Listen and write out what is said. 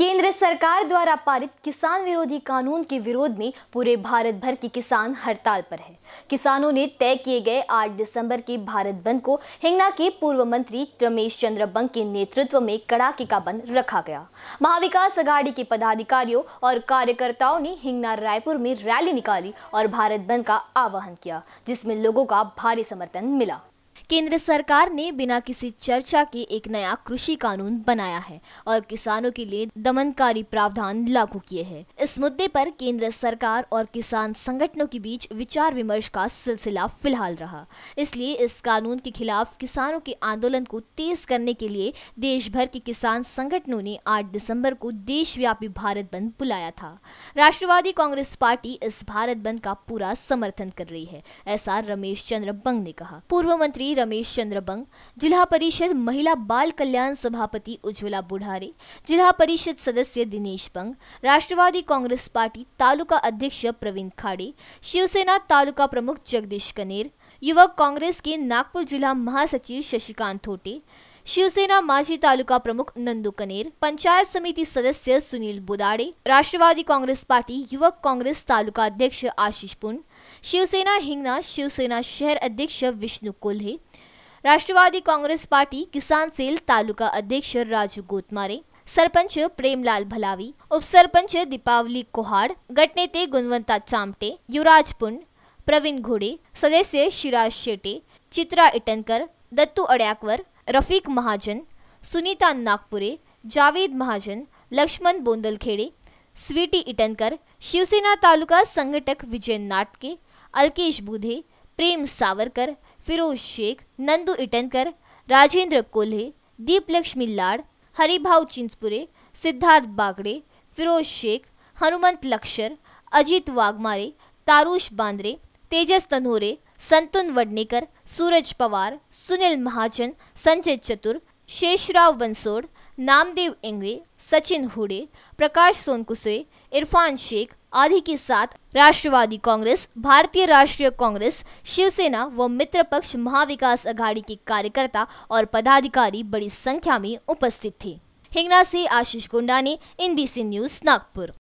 केंद्र सरकार द्वारा पारित किसान विरोधी कानून के विरोध में पूरे भारत भर के किसान हड़ताल पर है किसानों ने तय किए गए 8 दिसंबर के भारत बंद को हिंगना के पूर्व मंत्री रमेश चंद्र बंग के नेतृत्व में कड़ाके का बंद रखा गया महाविकास अघाड़ी के पदाधिकारियों और कार्यकर्ताओं ने हिंगना रायपुर में रैली निकाली और भारत बंद का आह्वान किया जिसमें लोगों का भारी समर्थन मिला केंद्र सरकार ने बिना किसी चर्चा के एक नया कृषि कानून बनाया है और किसानों के लिए दमनकारी प्रावधान लागू किए हैं इस मुद्दे पर केंद्र सरकार और किसान संगठनों के बीच विचार विमर्श का सिलसिला फिलहाल रहा इसलिए इस कानून के खिलाफ किसानों के आंदोलन को तेज करने के लिए देश भर के किसान संगठनों ने आठ दिसम्बर को देश भारत बंद बुलाया था राष्ट्रवादी कांग्रेस पार्टी इस भारत बंद का पूरा समर्थन कर रही है ऐसा रमेश चंद्र बंग ने कहा पूर्व मंत्री रमेश चंद्र बंग जिला परिषद महिला बाल कल्याण सभापति उज्ज्वला बुढ़ारे जिला परिषद सदस्य दिनेश बंग राष्ट्रवादी कांग्रेस पार्टी तालुका अध्यक्ष प्रवीण खाड़े शिवसेना तालुका प्रमुख जगदीश कनेर युवक कांग्रेस के नागपुर जिला महासचिव शशिकांत होटे शिवसेना माजी तालुका प्रमुख नंदू कनेर पंचायत समिति सदस्य सुनील बुदाड़े राष्ट्रवादी कांग्रेस पार्टी युवक कांग्रेस तालुका अध्यक्ष आशीष पुन शिवसेना हिंगना शिवसेना शहर अध्यक्ष विष्णु कोल्हे राष्ट्रवादी कांग्रेस पार्टी किसान सेल तालुका अध्यक्ष राजू गोतमारे सरपंच प्रेमलाल भलावी उपसरपंच दीपावली कोहाड़ गटनेते गुणवंता चामटे युवराज पुन प्रवीण घोड़े सदस्य शिराज शेटे चित्रा इटनकर दत्तू अड़ैकवर रफीक महाजन सुनीता नागपुरे जावेद महाजन लक्ष्मण बोंदलखेड़े स्वीटी इटनकर शिवसेना तालुका संगठक विजय नाटके अल्केश बुधे प्रेम सावरकर फिरोज शेख नंदू इटनकर राजेंद्र कोल्हे दीपलक्ष्मी लाड हरिभाव चिंसपुरे सिद्धार्थ बागड़े फिरोज शेख हनुमंत लक्षर अजीत वाघमारे तारूष बांद्रे तेजस तन्होरे संतुन वडनेकर सूरज पवार सुनील महाजन संजय चतुर शेषराव बंसोड़ नामदेव इंगवे सचिन हुडे प्रकाश सोनकुसे इरफान शेख आदि के साथ राष्ट्रवादी कांग्रेस भारतीय राष्ट्रीय कांग्रेस शिवसेना व मित्र पक्ष महाविकास अघाड़ी के कार्यकर्ता और पदाधिकारी बड़ी संख्या में उपस्थित थे हिंगना से आशीष कुंडा ने एनबीसी न्यूज नागपुर